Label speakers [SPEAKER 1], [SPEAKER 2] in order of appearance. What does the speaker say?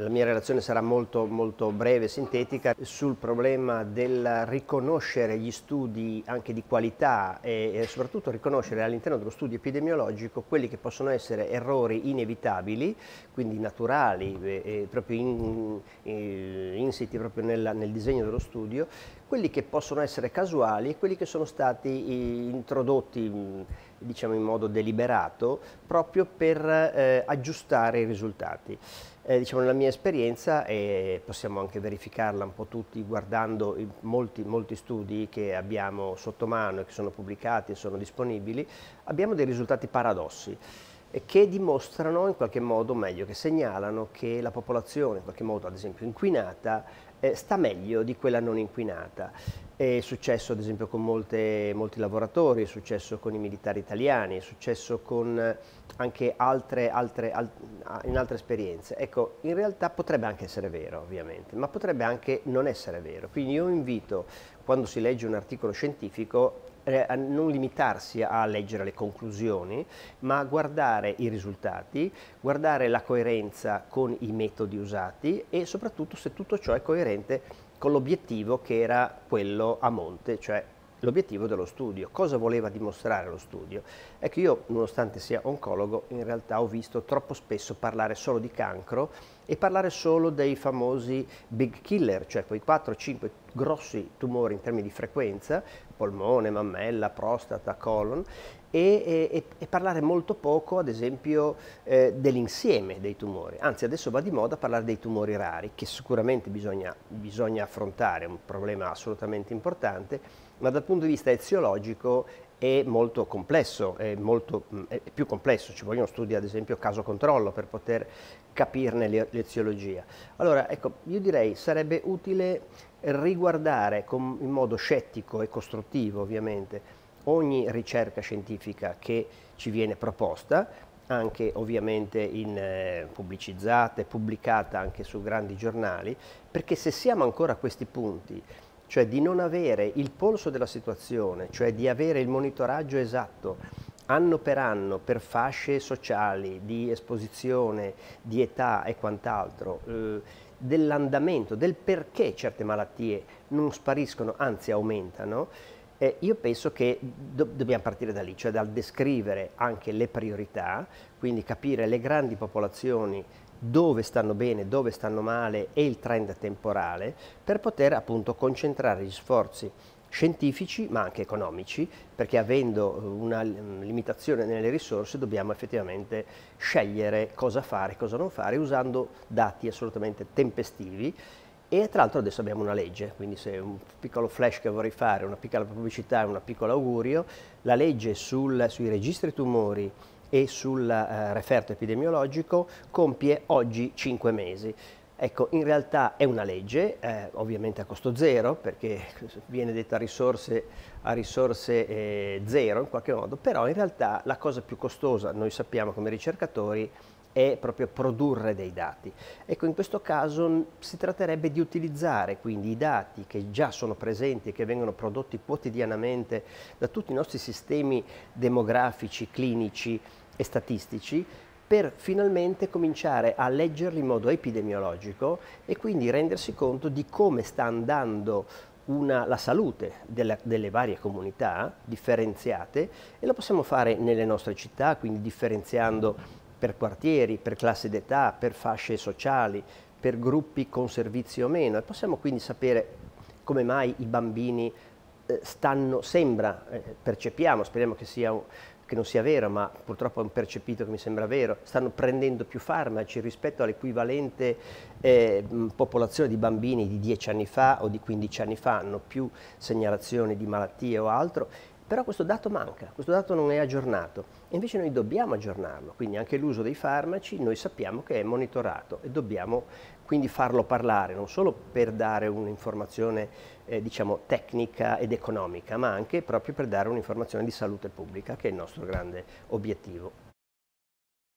[SPEAKER 1] La mia relazione sarà molto, molto breve e sintetica sul problema del riconoscere gli studi anche di qualità e, e soprattutto riconoscere all'interno dello studio epidemiologico quelli che possono essere errori inevitabili, quindi naturali, e, eh, e eh, proprio in, in, eh, insiti proprio nella, nel disegno dello studio, quelli che possono essere casuali e quelli che sono stati introdotti mm, diciamo in modo deliberato proprio per eh, aggiustare i risultati. Eh, diciamo, nella mia esperienza, e possiamo anche verificarla un po' tutti guardando i, molti, molti, studi che abbiamo sotto mano e che sono pubblicati e sono disponibili, abbiamo dei risultati paradossi che dimostrano in qualche modo, meglio, che segnalano che la popolazione in qualche modo, ad esempio, inquinata eh, sta meglio di quella non inquinata. È successo ad esempio con molte, molti lavoratori, è successo con i militari italiani, è successo con anche altre, altre, al, in altre esperienze. Ecco, in realtà potrebbe anche essere vero ovviamente, ma potrebbe anche non essere vero. Quindi io invito, quando si legge un articolo scientifico, eh, a non limitarsi a leggere le conclusioni, ma a guardare i risultati, guardare la coerenza con i metodi usati e soprattutto se tutto ciò è coerente con l'obiettivo che era quello a monte, cioè l'obiettivo dello studio, cosa voleva dimostrare lo studio. Ecco, io nonostante sia oncologo, in realtà ho visto troppo spesso parlare solo di cancro e parlare solo dei famosi big killer, cioè quei 4-5 grossi tumori in termini di frequenza, polmone, mammella, prostata, colon, e, e, e, parlare molto poco, ad esempio, eh, dell'insieme dei tumori. Anzi, adesso va di moda parlare dei tumori rari, che sicuramente bisogna, bisogna affrontare, è un problema assolutamente importante, ma dal punto di vista eziologico è molto complesso, è, molto, mm, è più complesso, ci vogliono studi ad esempio caso controllo per poter capirne l'eziologia. Allora, ecco, io direi sarebbe utile riguardare con, in modo scettico e costruttivo ovviamente ogni ricerca scientifica che ci viene proposta, anche ovviamente in, eh, pubblicizzata e pubblicata anche su grandi giornali, perché se siamo ancora a questi punti cioè di non avere il polso della situazione, cioè di avere il monitoraggio esatto anno per anno per fasce sociali, di esposizione, di età e quant'altro, eh, dell'andamento, del perché certe malattie non spariscono, anzi aumentano, eh, io penso che do dobbiamo partire da lì, cioè dal descrivere anche le priorità, quindi capire le grandi popolazioni dove stanno bene, dove stanno male e il trend temporale per poter appunto concentrare gli sforzi scientifici ma anche economici perché avendo eh, una mm, limitazione nelle risorse dobbiamo effettivamente scegliere cosa fare e cosa non fare usando dati assolutamente tempestivi e tra l'altro adesso abbiamo una legge, quindi se un piccolo flash che vorrei fare, una piccola pubblicità, un piccolo augurio, la legge sul, sui registri tumori e sul eh, referto epidemiologico compie oggi 5 mesi. Ecco, in realtà è una legge, eh, ovviamente a costo zero, perché viene detta risorse, a risorse eh, zero in qualche modo, però in realtà la cosa più costosa, noi sappiamo come ricercatori, è proprio produrre dei dati. Ecco, in questo caso si tratterebbe di utilizzare quindi i dati che già sono presenti e che vengono prodotti quotidianamente da tutti i nostri sistemi demografici, clinici e statistici per finalmente cominciare a leggerli in modo epidemiologico e quindi rendersi conto di come sta andando una, la salute della, delle varie comunità differenziate e lo possiamo fare nelle nostre città, quindi differenziando per quartieri, per classe d'età, per fasce sociali, per gruppi con servizi o meno e possiamo quindi sapere come mai i bambini eh, stanno, sembra, eh, percepiamo, speriamo che, sia, che non sia vero, ma purtroppo è un percepito che mi sembra vero, stanno prendendo più farmaci rispetto all'equivalente eh, popolazione di bambini di 10 anni fa o di 15 anni fa, hanno più segnalazioni di malattie o altro però questo dato manca, questo dato non è aggiornato e invece noi dobbiamo aggiornarlo, quindi anche l'uso dei farmaci noi sappiamo che è monitorato e dobbiamo quindi farlo parlare, non solo per dare un'informazione eh, diciamo, tecnica ed economica, ma anche proprio per dare un'informazione di salute pubblica, che è il nostro grande obiettivo.